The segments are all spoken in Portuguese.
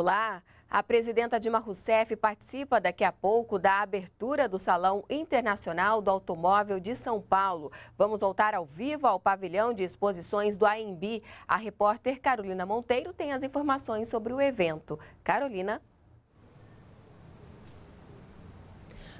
Olá. a presidenta Dilma Rousseff participa daqui a pouco da abertura do Salão Internacional do Automóvel de São Paulo. Vamos voltar ao vivo ao pavilhão de exposições do AMB. A repórter Carolina Monteiro tem as informações sobre o evento. Carolina.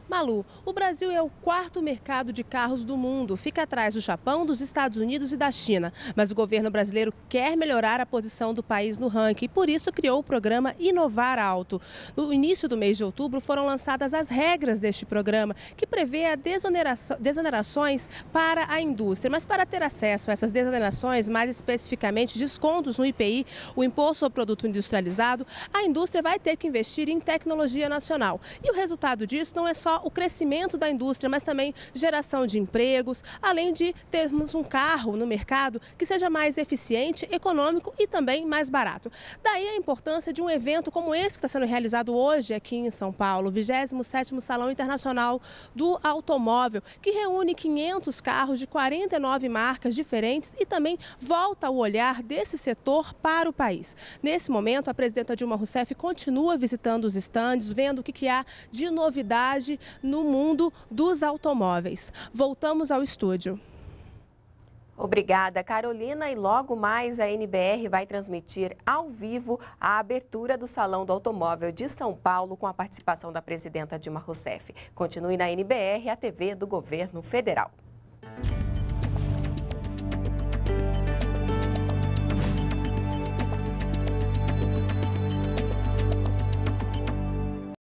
Malu, o Brasil é o quarto mercado de carros do mundo. Fica atrás do Japão, dos Estados Unidos e da China. Mas o governo brasileiro quer melhorar a posição do país no ranking e, por isso, criou o programa Inovar Alto. No início do mês de outubro, foram lançadas as regras deste programa, que prevê a desonerações para a indústria. Mas para ter acesso a essas desonerações, mais especificamente descontos no IPI, o Imposto ao Produto Industrializado, a indústria vai ter que investir em tecnologia nacional. E o resultado disso não é só o crescimento da indústria, mas também geração de empregos, além de termos um carro no mercado que seja mais eficiente, econômico e também mais barato. Daí a importância de um evento como esse que está sendo realizado hoje aqui em São Paulo, o 27º Salão Internacional do Automóvel, que reúne 500 carros de 49 marcas diferentes e também volta o olhar desse setor para o país. Nesse momento, a presidenta Dilma Rousseff continua visitando os estandes, vendo o que, que há de novidade no mundo dos automóveis. Voltamos ao estúdio. Obrigada, Carolina. E logo mais a NBR vai transmitir ao vivo a abertura do Salão do Automóvel de São Paulo com a participação da presidenta Dilma Rousseff. Continue na NBR, a TV do Governo Federal.